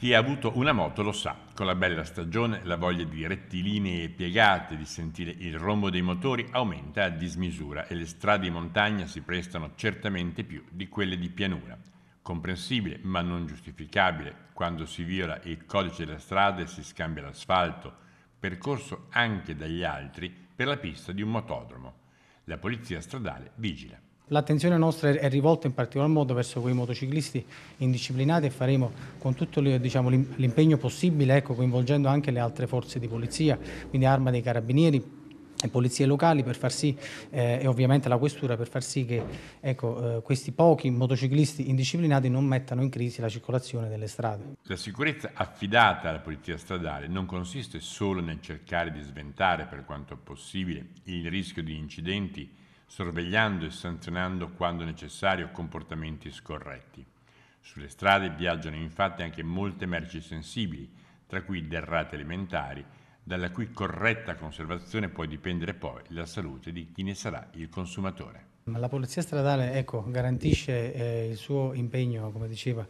Chi ha avuto una moto lo sa, con la bella stagione la voglia di rettilinee piegate, di sentire il rombo dei motori aumenta a dismisura e le strade di montagna si prestano certamente più di quelle di pianura. Comprensibile ma non giustificabile quando si viola il codice della strada e si scambia l'asfalto, percorso anche dagli altri per la pista di un motodromo. La polizia stradale vigila. L'attenzione nostra è rivolta in particolar modo verso quei motociclisti indisciplinati e faremo con tutto diciamo, l'impegno possibile, ecco, coinvolgendo anche le altre forze di polizia, quindi Arma dei Carabinieri, e polizie locali per far sì, eh, e ovviamente la questura, per far sì che ecco, eh, questi pochi motociclisti indisciplinati non mettano in crisi la circolazione delle strade. La sicurezza affidata alla polizia stradale non consiste solo nel cercare di sventare per quanto possibile il rischio di incidenti sorvegliando e sanzionando quando necessario comportamenti scorretti. Sulle strade viaggiano infatti anche molte merci sensibili, tra cui derrate alimentari, dalla cui corretta conservazione può dipendere poi la salute di chi ne sarà il consumatore. La Polizia Stradale ecco, garantisce eh, il suo impegno, come diceva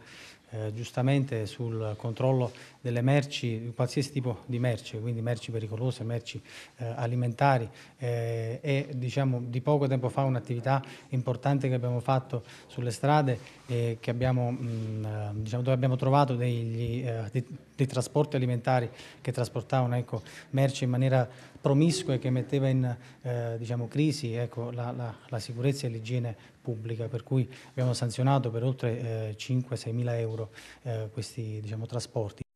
eh, giustamente sul controllo delle merci, qualsiasi tipo di merce, quindi merci pericolose, merci eh, alimentari eh, e diciamo di poco tempo fa un'attività importante che abbiamo fatto sulle strade abbiamo, mh, mm, eh, diciamo, dove abbiamo trovato degli, eh, dei, dei, trasporti alimentari che trasportavano ecco, merci in maniera promiscua e che metteva in diciamo, crisi ecco, la, la, la, sicurezza e l'igiene pubblica, per cui abbiamo sanzionato per oltre 5-6 mila euro sicuro eh, questi diciamo, trasporti.